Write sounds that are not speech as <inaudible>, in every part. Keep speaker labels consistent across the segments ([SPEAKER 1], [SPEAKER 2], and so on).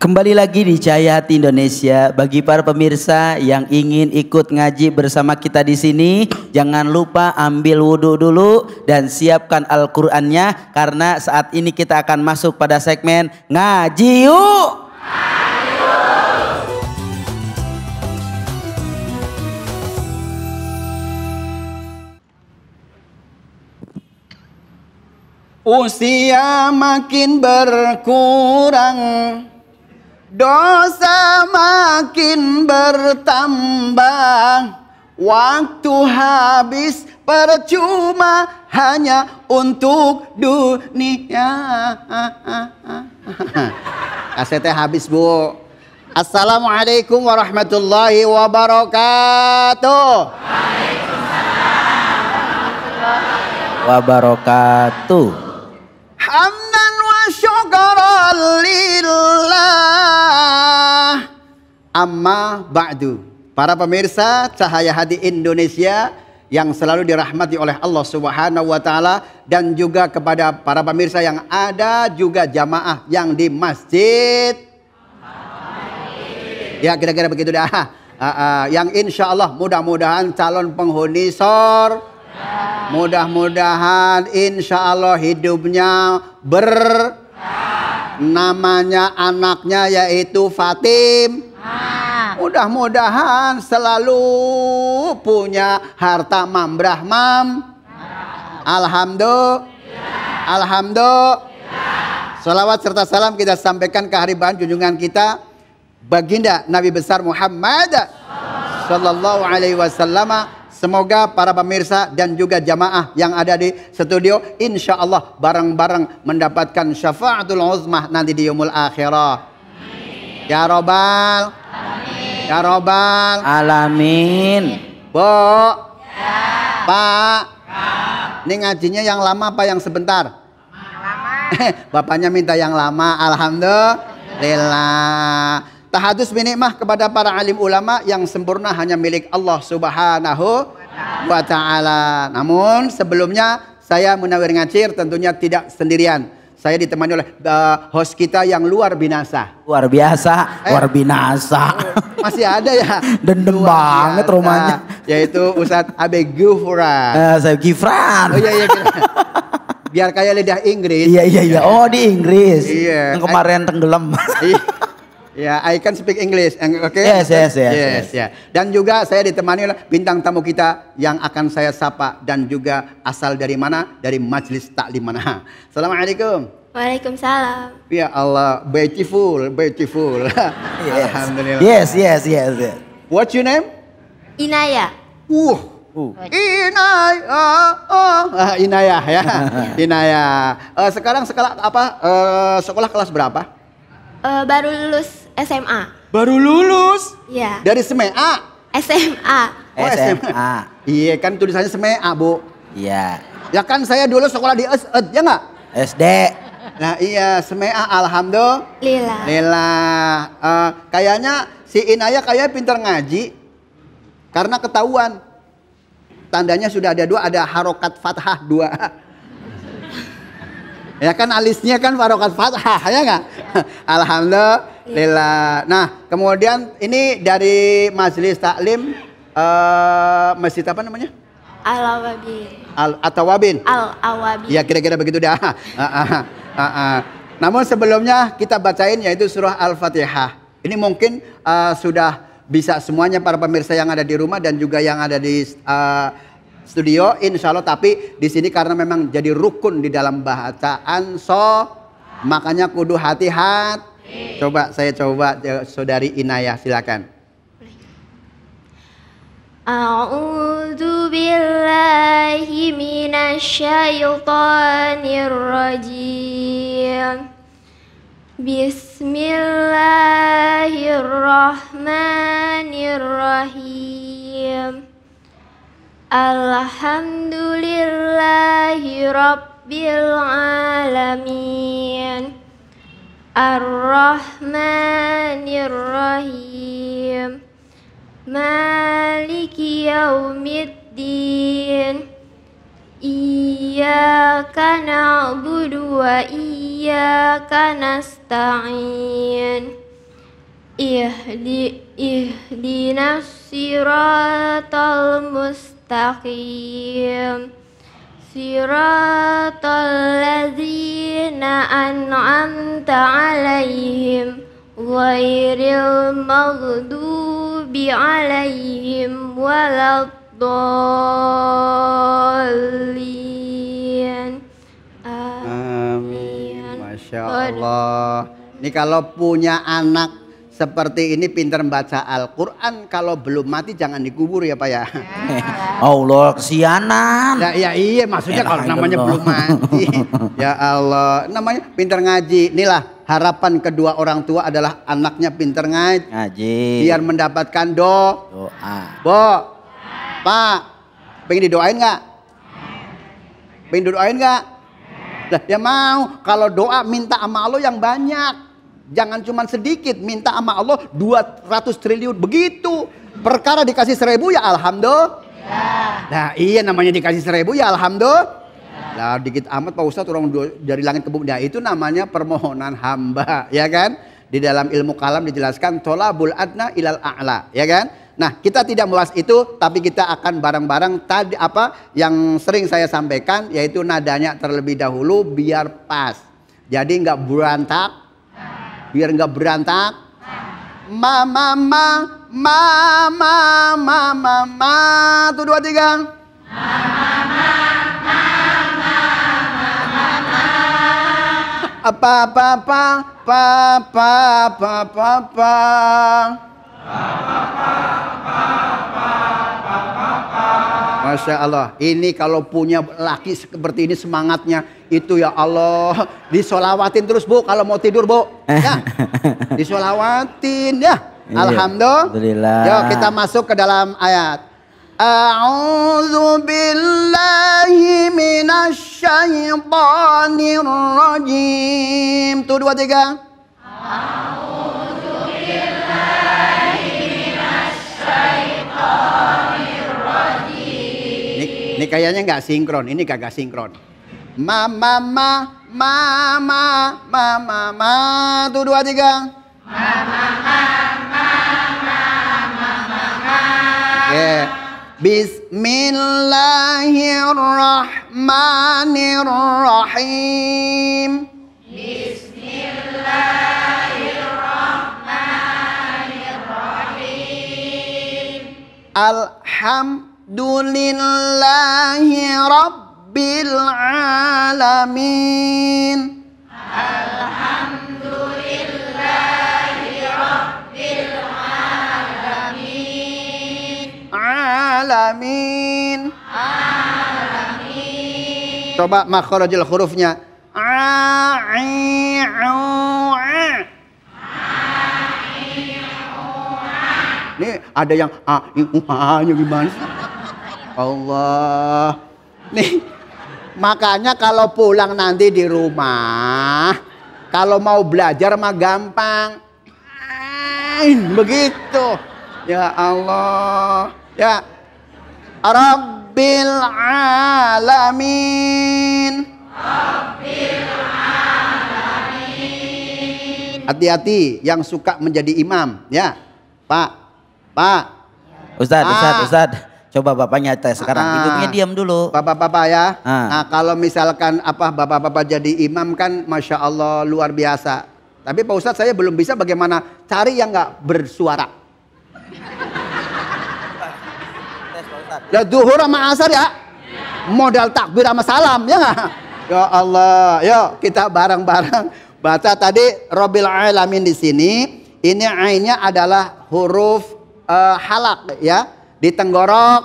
[SPEAKER 1] Kembali lagi di Cahaya Hati Indonesia bagi para pemirsa yang ingin ikut ngaji bersama kita di sini, jangan lupa ambil wudhu dulu dan siapkan Al-Qur'annya karena saat ini kita akan masuk pada segmen ngaji yuk.
[SPEAKER 2] Usia makin berkurang Dosa makin bertambah Waktu habis percuma hanya untuk dunia. <laughs> Asetnya habis bu. Assalamualaikum warahmatullahi wabarakatuh.
[SPEAKER 3] Waalaikumsalam warahmatullahi
[SPEAKER 2] wabarakatuh hamdan wa syukran lillah. Amma ba'du. Para pemirsa Cahaya Hati Indonesia yang selalu dirahmati oleh Allah Subhanahu wa taala dan juga kepada para pemirsa yang ada juga jamaah yang di masjid. Ya kira-kira begitu dah. Uh, uh, yang insya Allah mudah-mudahan calon penghuni sor. Ya. Mudah-mudahan insya Allah hidupnya ber namanya anaknya yaitu Fatim. Mudah-mudahan selalu punya harta mambrah mam. Alhamdulillah. Alhamdulillah. Salawat serta salam kita sampaikan ke junjungan kita baginda Nabi besar Muhammad sallallahu alaihi wasallam Semoga para pemirsa dan juga jamaah yang ada di studio insya Allah bareng-bareng mendapatkan syafaatul uzmah nanti di yumul akhirah. Ya Robbal. Amin. Ya Robbal. Alamin. Bu. Ya. Pak. Ya. Ini ngajinya yang lama apa yang sebentar? Lama. <laughs> Bapaknya minta yang lama. Alhamdulillah. Tahadus binikmah kepada para alim ulama yang sempurna hanya milik Allah Subhanahu wa taala. Namun sebelumnya saya Munawir Ngacir tentunya tidak sendirian. Saya ditemani oleh uh, host kita yang luar binasa.
[SPEAKER 1] Luar biasa, eh, luar binasa.
[SPEAKER 2] <laughs> Masih ada ya. Dendam banget biasa, rumahnya. Yaitu Ustadz Abe Gufran. Uh, eh,
[SPEAKER 1] saya Gifran.
[SPEAKER 2] Oh iya, iya iya. Biar kayak lidah Inggris. Iya iya iya. Oh di Inggris. Iya. Yang
[SPEAKER 1] kemarin tenggelam. Iya. <laughs>
[SPEAKER 2] Ya, yeah, I can speak English. Oke. Okay? Yes, yes, yes. Yes, yes. Yeah. Dan juga saya ditemani oleh bintang tamu kita yang akan saya sapa dan juga asal dari mana? Dari Majelis Taklim mana. Assalamualaikum.
[SPEAKER 3] Waalaikumsalam.
[SPEAKER 2] Ya Allah, beautiful, beautiful. yes. <laughs> Alhamdulillah. Yes, yes, yes, yes. What's your name? Inaya. Uh, Uh. Inaya, oh, uh, Inaya ya, <laughs> Inaya. Uh, sekarang sekolah apa? Uh, sekolah kelas berapa?
[SPEAKER 3] Uh, baru lulus SMA.
[SPEAKER 2] Baru lulus?
[SPEAKER 3] Iya. Dari SMA?
[SPEAKER 2] SMA. Oh, SMA. Iya kan tulisannya SMA, Bu. Iya. Ya kan saya dulu sekolah di SD e ya nggak? SD. Nah iya, SMA alhamdulillah. Lila. Lila. Uh, kayaknya si Inaya kayak pintar ngaji. Karena ketahuan. Tandanya sudah ada dua, ada harokat fathah dua. <laughs> ya kan alisnya kan harokat fathah, ya nggak? <laughs> alhamdulillah. Iya. Lila. Nah, kemudian ini dari Majelis Taklim uh, Masjid apa namanya?
[SPEAKER 3] Al-Awabin.
[SPEAKER 2] Al Atawabin.
[SPEAKER 3] Al-Awabin. Ya
[SPEAKER 2] kira-kira begitu dah. <laughs> Ah, ah, ah, Namun sebelumnya kita bacain yaitu surah Al-Fatihah. Ini mungkin uh, sudah bisa semuanya para pemirsa yang ada di rumah dan juga yang ada di uh, studio insya Allah tapi di sini karena memang jadi rukun di dalam bacaan so makanya kudu hati-hati Coba saya coba eh, saudari Inayah silakan.
[SPEAKER 3] A'udzu billahi minasyaitonir rajim. Bismillahirrahmanirrahim. Alhamdulillahi alamin. Ar-Rahmanir-Rahim Maliki Yawmiddin Iyaka na'budu wa iyaka nasta'in Ihdi, Ihdinas siratal mustaqim صراط الذين أنعمت عليهم غير المغضوب عليهم ولا الضالين
[SPEAKER 2] آمين. Amin. Masya Allah. Ini kalau punya anak seperti ini pintar membaca Al-Quran kalau belum mati jangan dikubur ya Pak ya. ya.
[SPEAKER 1] Allah kesianan. Ya, ya iya maksudnya kalau namanya Allah. belum mati.
[SPEAKER 2] ya Allah namanya pintar ngaji. Inilah harapan kedua orang tua adalah anaknya pintar ngaji. Ngaji. Biar mendapatkan do. Doa. Bo. Pak. Pengen didoain nggak? Pengen didoain nggak? Nah, ya mau kalau doa minta sama Allah yang banyak. Jangan cuma sedikit minta sama Allah 200 triliun begitu. Perkara dikasih seribu ya alhamdulillah. Nah iya namanya dikasih seribu ya alhamdulillah. Ya. Nah dikit amat Pak Ustadz orang dari langit ke bumi. Nah itu namanya permohonan hamba ya kan. Di dalam ilmu kalam dijelaskan tolabul adna ilal a'la ya kan. Nah, kita tidak mulas itu, tapi kita akan bareng-bareng tadi apa yang sering saya sampaikan, yaitu nadanya terlebih dahulu biar pas. Jadi nggak berantak, biar nggak berantak. mama mama mama mama ma ma ma ma tuh dua tiga. mama mama mama apa, apa, apa, apa, apa, Apa apa apa apa apa apa apa. apa. Masya Allah, ini kalau punya laki seperti ini semangatnya itu ya Allah disolawatin terus bu kalau mau tidur bu eh. ya disolawatin ya iya, Alhamdulillah Yo kita masuk ke dalam ayat A'udzu billahi minasyaitonir rajim. Tu dua tiga. A'udzu
[SPEAKER 3] billahi minasyaitonir
[SPEAKER 2] rajim. Ini, ini kayaknya nggak sinkron. Ini kagak sinkron. Ma, ma, ma, ma, ma, ma, ma, ma. Tuh dua tiga. Ma, ma, ma, ma, ma, ma, ma, ma. Oke. Bismillahirrahmanirrahim.
[SPEAKER 3] Bismillahirrahmanirrahim.
[SPEAKER 2] Alhamdulillahi rabbil alamin
[SPEAKER 3] alhamdulillahi rabbil
[SPEAKER 2] alamin alamin alamin coba makhrajul hurufnya ini ada yang a gimana sih? Allah. Nih, Makanya kalau pulang nanti di rumah, kalau mau belajar mah gampang. Ain, begitu. Ya Allah. Ya. Rabbil alamin. Rabbil alamin. Hati-hati yang suka menjadi imam, ya. Pak.
[SPEAKER 1] Pak. Ustaz, Pak. Ustaz, Ustaz. Ah. Coba bapaknya tes sekarang Nah, hidupnya
[SPEAKER 2] diam dulu. Bapak-bapak ya. Nah. Nah kalau misalkan apa bapak-bapak jadi imam kan masya Allah luar biasa. Tapi Pak Ustadz saya belum bisa bagaimana cari yang nggak bersuara. Ya duhur sama asar ya. Modal takbir sama salam ya nggak? Ya Allah, yo ya, kita bareng-bareng baca tadi Robil Alamin di sini. Ini ainnya adalah huruf uh, halak ya di tenggorok.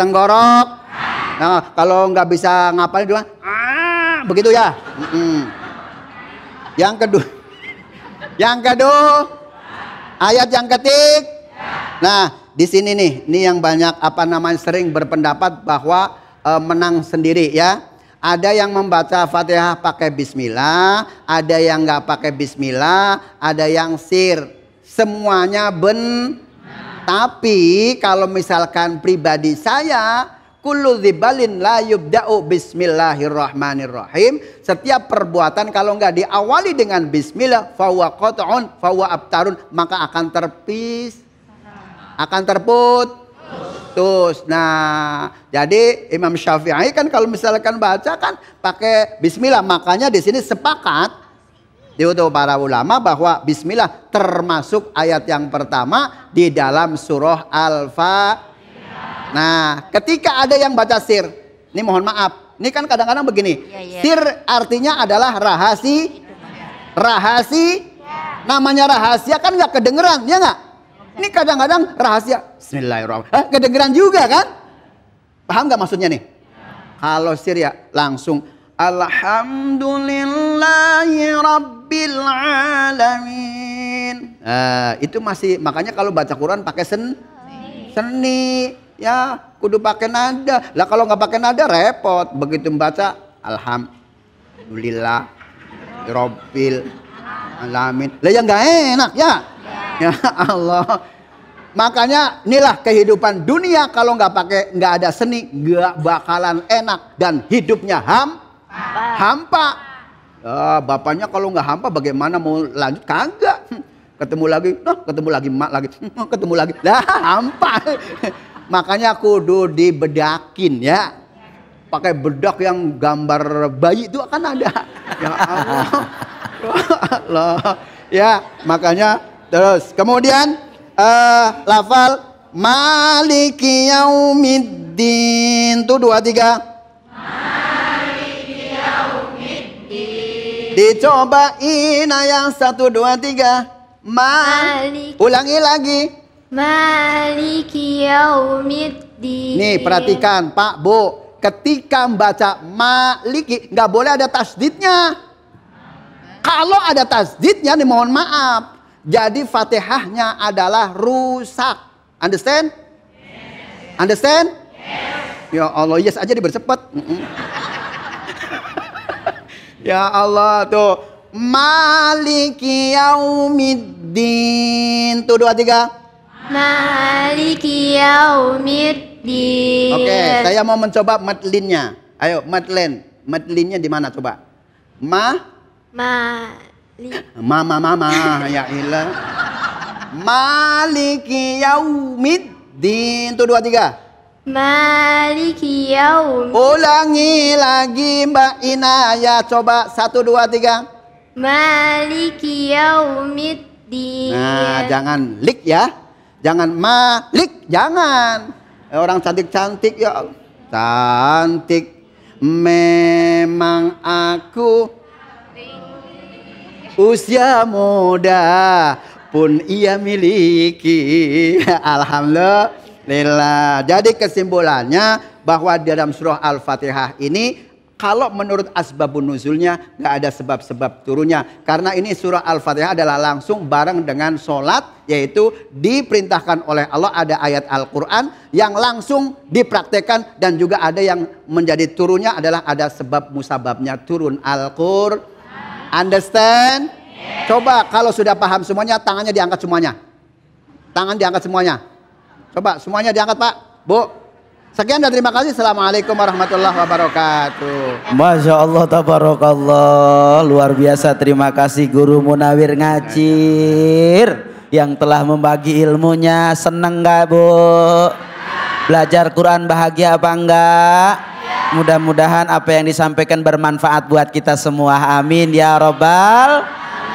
[SPEAKER 2] Tenggorok. Nah, kalau nggak bisa ngapain dua ah, begitu ya. Mm -mm. Yang kedua, yang kedua, ayat yang ketik. Nah, di sini nih, ini yang banyak apa namanya sering berpendapat bahwa e, menang sendiri ya. Ada yang membaca Fatihah pakai bismillah, ada yang nggak pakai bismillah, ada yang sir. Semuanya ben tapi kalau misalkan pribadi saya kullu dzibalin la yubda'u bismillahirrahmanirrahim. Setiap perbuatan kalau nggak diawali dengan bismillah fawa qat'un fawa abtarun maka akan terpis akan terput Terus, nah, jadi Imam Syafi'i kan kalau misalkan baca kan pakai Bismillah, makanya di sini sepakat diutuh para ulama bahwa bismillah termasuk ayat yang pertama di dalam surah Alfa. Nah, ketika ada yang baca sir, ini mohon maaf, ini kan kadang-kadang begini. Iya, iya, iya. Sir artinya adalah rahasi, rahasi, namanya rahasia kan nggak kedengeran, ya nggak? Ini kadang-kadang rahasia, Bismillahirrahmanirrahim, eh, kedengeran juga kan? Paham nggak maksudnya nih? Kalau sir ya langsung Alhamdulillah alamin. Nah, itu masih makanya kalau baca Quran pakai sen seni ya kudu pakai nada. Lah kalau nggak pakai nada repot. Begitu membaca alhamdulillah robbil alamin. Lah yang nggak enak ya. Ya Allah. Makanya inilah kehidupan dunia kalau nggak pakai nggak ada seni nggak bakalan enak dan hidupnya ham hampa. hampa. Ah, bapaknya kalau nggak hampa bagaimana mau lanjut? Kagak. Ketemu lagi, nah, ketemu lagi, mak lagi, ketemu lagi. Lah, hampa. Makanya aku di bedakin ya. Pakai bedak yang gambar bayi itu akan ada. Ya Allah. loh ya, makanya terus kemudian uh, lafal maliki yaumiddin itu dua tiga Dicobain yang satu dua tiga. Ma Malik. Ulangi lagi. Maliki yaumiddin. Nih perhatikan Pak Bu. Ketika membaca maliki nggak boleh ada tasdidnya. Kalau ada tasdidnya nih mohon maaf. Jadi fatihahnya adalah rusak. Understand? Yes. Understand? Yes. Ya Allah yes aja dibercepat. Mm -mm. Ya Allah tuh. Maliki yaumiddin. Tuh dua tiga. Maliki yaumiddin. Oke, okay, saya mau mencoba matlinnya. Ayo, matlen. Matlinnya di mana coba? Ma? Ma. Mama, mama, ya ilah. Maliki yaumiddin. Tuh dua tiga. Maliki yaum. Ulangi lagi Mbak Ina ya Coba satu dua tiga. Maliki
[SPEAKER 3] yaumiddin.
[SPEAKER 2] Nah, jangan lik ya. Jangan malik, jangan. Eh, orang cantik-cantik ya. Cantik. Memang aku usia muda pun ia miliki. <laughs> Alhamdulillah lillah. Jadi kesimpulannya bahwa di dalam surah Al-Fatihah ini kalau menurut asbabun nuzulnya nggak ada sebab-sebab turunnya karena ini surah al-fatihah adalah langsung bareng dengan sholat yaitu diperintahkan oleh Allah ada ayat Al-Quran yang langsung dipraktekkan dan juga ada yang menjadi turunnya adalah ada sebab musababnya turun al quran understand coba kalau sudah paham semuanya tangannya diangkat semuanya tangan diangkat semuanya Coba semuanya diangkat Pak, Bu. Sekian dan terima kasih. Assalamualaikum warahmatullahi wabarakatuh.
[SPEAKER 1] Masya Allah, tabarakallah. Luar biasa terima kasih Guru Munawir Ngacir yang telah membagi ilmunya. Seneng gak Bu? Belajar Quran bahagia apa enggak? Mudah-mudahan apa yang disampaikan bermanfaat buat kita semua. Amin ya robbal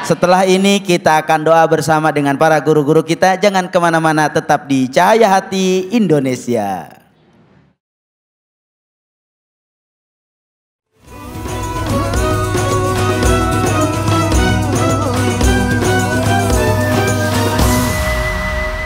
[SPEAKER 1] setelah ini kita akan doa bersama dengan para guru-guru kita. Jangan kemana-mana, tetap di Cahaya Hati Indonesia.